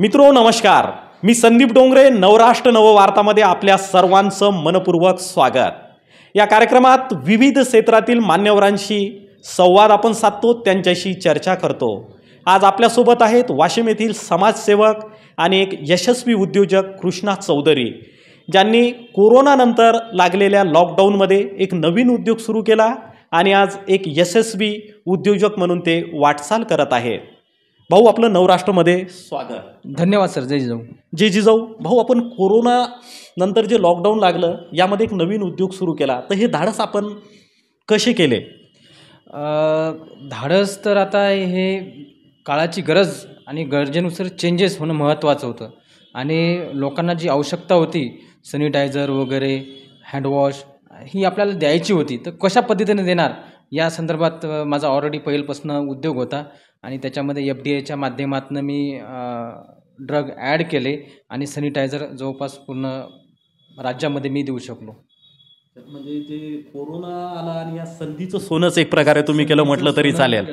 मित्रो नमस्कार मी संदीप डोंगरे नवराष्ट्र नववार्तामध्ये आपल्या सर्वांचं मनपूर्वक स्वागत या कार्यक्रमात विविध क्षेत्रातील मान्यवरांशी संवाद आपण साधतो त्यांच्याशी चर्चा करतो आज आपल्यासोबत आहेत वाशिम येथील समाजसेवक आणि एक यशस्वी उद्योजक कृष्णा चौधरी ज्यांनी कोरोनानंतर लागलेल्या लॉकडाऊनमध्ये एक नवीन उद्योग सुरू केला आणि आज एक यशस्वी उद्योजक म्हणून ते वाटचाल करत आहेत भाऊ आपलं नवराष्ट्रमध्ये स्वागत धन्यवाद सर जय जिजाऊ जे जिजाऊ भाऊ आपण कोरोना नंतर जे लॉकडाऊन लागलं यामध्ये एक नवीन उद्योग सुरू केला तर हे धाडस आपण कसे केले धाडस तर आता हे काळाची गरज आणि गरजेनुसार चेंजेस होणं महत्त्वाचं होतं आणि लोकांना जी आवश्यकता होती सॅनिटायझर वगैरे हँडवॉश ही आपल्याला द्यायची होती तर कशा पद्धतीने देणार या संदर्भात माझा ऑलरेडी पहिल्यापासून उद्योग होता आणि त्याच्यामध्ये एफ डी एच्या माध्यमातून मी ड्रग ॲड केले आणि सॅनिटायझर जवळपास पूर्ण राज्यामध्ये मी देऊ शकलो म्हणजे जे कोरोना आला आणि या संधीचं सोनंच एक प्रकारे तुम्ही केलं म्हटलं तरी चालेल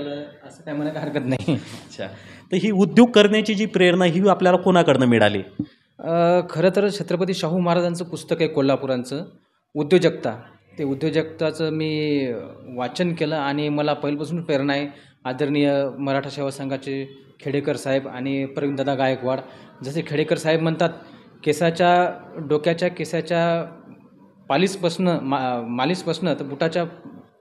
असं काय म्हणायला हरकत नाही अच्छा तर ही उद्योग करण्याची जी प्रेरणा ही आपल्याला कोणाकडनं मिळाली खरं तर छत्रपती शाहू महाराजांचं पुस्तक आहे कोल्हापुरांचं उद्योजकता ते उद्योजकताचं मी वाचन केलं आणि मला पहिल्यापासून प्रेरणा आहे आदरणीय मराठा सेवा संघाचे खेडेकर साहेब आणि प्रवीणदादा गायकवाड जसे खेडेकर साहेब म्हणतात केसाच्या डोक्याच्या केसाच्या पालीसपासनं मा मालिसपासनं तर बुटाच्या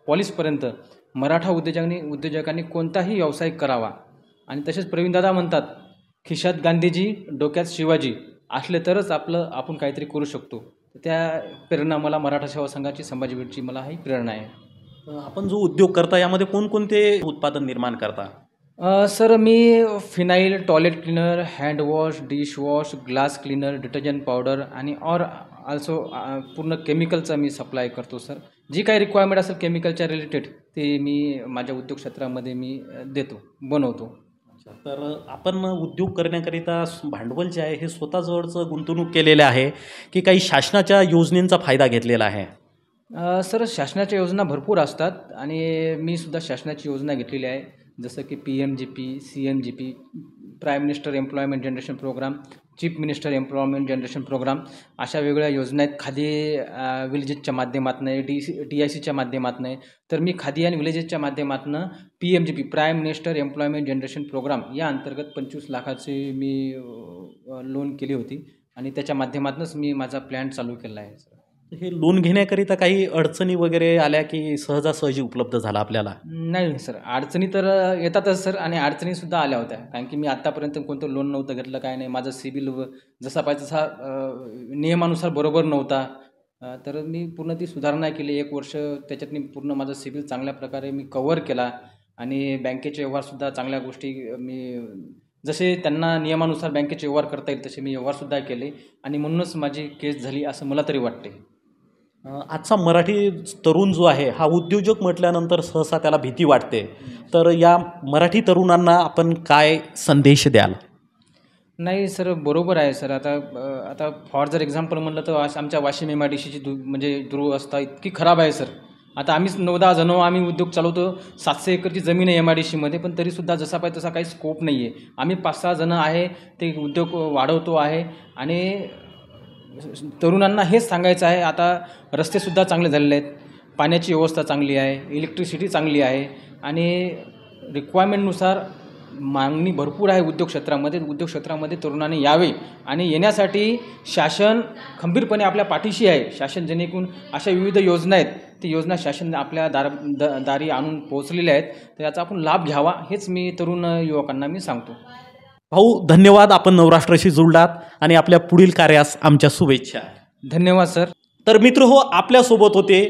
पॉलिसपर्यंत मराठा उद्योजकांनी उद्योजकांनी कोणताही व्यवसाय करावा आणि तसेच प्रवीणदादा म्हणतात खिशात गांधीजी डोक्यात शिवाजी असले तरच आपलं आपण काहीतरी करू शकतो त्या प्रेरणा मला मराठा सेवा संघाची संभाजीपेठची मला ही प्रेरणा आहे आपण जो उद्योग करता यामध्ये कोणकोणते उत्पादन निर्माण करता सर मी phenyl toilet cleaner handwash dishwash glass cleaner detergent powder आणि और आल्सो पूर्ण केमिकलचा मी सप्लाय करतो सर जी काही रिक्वायरमेंट असेल केमिकलच्या रिलेटेड ते मी माझ्या उद्योग क्षेत्रामध्ये मी देतो बनवतो तर आपण उद्योग करण्याकरिता भांडवल जे आहे हे स्वतःजवळचं गुंतवणूक केलेले आहे की काही शासनाच्या योजनेंचा फायदा घेतलेला आहे सर शासनाच्या योजना भरपूर असतात आणि मी सुद्धा शासनाची योजना घेतलेली आहे जसं की P M G P C M G P prime minister employment generation programme chief minister employment generation programme अशा वेगवेगळ्या योजना आहेत खादी विलेजेसच्या माध्यमातून डी सी टी आय सीच्या माध्यमातून तर मी खादी आणि विलेजेसच्या माध्यमातून P M G P prime minister employment generation programme या अंतर्गत पंचवीस लाखाचे मी लोन केली होती आणि त्याच्या माध्यमातूनच मी माझा प्लॅन चालू केला आहे सर हे लोन घेण्याकरिता काही अडचणी वगैरे आल्या की सहजासहजी उपलब्ध झाला आपल्याला नाही सर अडचणी तर येतातच सर आणि अडचणीसुद्धा आल्या होत्या कारण की मी आत्तापर्यंत कोणतं लोन नव्हतं घेतलं काय नाही माझं सिबिल जसा पाहिजे तसा नियमानुसार बरोबर नव्हता तर मी पूर्ण ती सुधारणा केली एक वर्ष त्याच्यातनी पूर्ण माझा सिबिल चांगल्या प्रकारे मी कवर केला आणि बँकेचे व्यवहारसुद्धा चांगल्या गोष्टी मी जसे त्यांना नियमानुसार बँकेचे व्यवहार करता येईल तसे मी व्यवहारसुद्धा केले आणि म्हणूनच माझी केस झाली असं मला तरी वाटते आजचा मराठी तरुण जो आहे हा उद्योजक म्हटल्यानंतर सहसा त्याला भीती वाटते तर या मराठी तरुणांना आपण काय संदेश द्याल नाही सर बरोबर आहे सर आता आता फॉर जर एक्झाम्पल म्हटलं तर आमच्या वाशिम एम आय डी सीची दु म्हणजे असता इतकी खराब आहे सर आता आम्हीच नऊ दहा जणं आम्ही उद्योग चालवतो सातशे एकरची जमीन आहे एम आय डी सीमध्ये पण तरीसुद्धा जसा पाहिजे तसा काही स्कोप नाही आहे आम्ही पाच सहा जणं आहे ते उद्योग वाढवतो आहे आणि तरुणांना हेच सांगायचं आहे आता रस्तेसुद्धा चांगले झालेले आहेत पाण्याची व्यवस्था चांगली आहे इलेक्ट्रिसिटी चांगली आहे आणि रिक्वायरमेंटनुसार मागणी भरपूर आहे उद्योग क्षेत्रामध्ये उद्योग क्षेत्रामध्ये तरुणांनी यावे आणि येण्यासाठी शासन खंबीरपणे आपल्या पाठीशी आहे शासन जेणेकरून अशा विविध योजना आहेत ती योजना शासन आपल्या दार द दारी आणून पोहोचलेल्या आहेत तर याचा आपण लाभ घ्यावा हेच मी तरुण युवकांना मी सांगतो भाऊ धन्यवाद आपण नवराष्ट्राशी जुळलात आणि आपल्या पुढील कार्यास आमच्या शुभेच्छा धन्यवाद सर तर मित्र हो आपल्यासोबत होते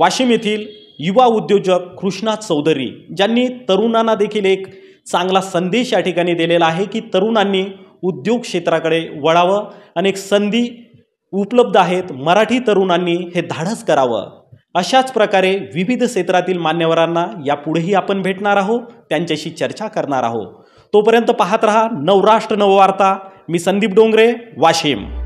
वाशिम येथील युवा उद्योजक कृष्णा चौधरी ज्यांनी तरुणांना देखील एक चांगला संदेश या ठिकाणी दिलेला आहे की तरुणांनी उद्योग क्षेत्राकडे वळावं आणि एक संधी उपलब्ध आहेत मराठी तरुणांनी हे धाडस करावं अशाच प्रकारे विविध क्षेत्रातील मान्यवरांना यापुढेही आपण भेटणार आहोत त्यांच्याशी चर्चा करणार आहोत तोपर्यंत पाहत रहा नवराष्ट्र नववार्ता मी संदीप डोंगरे वाशिम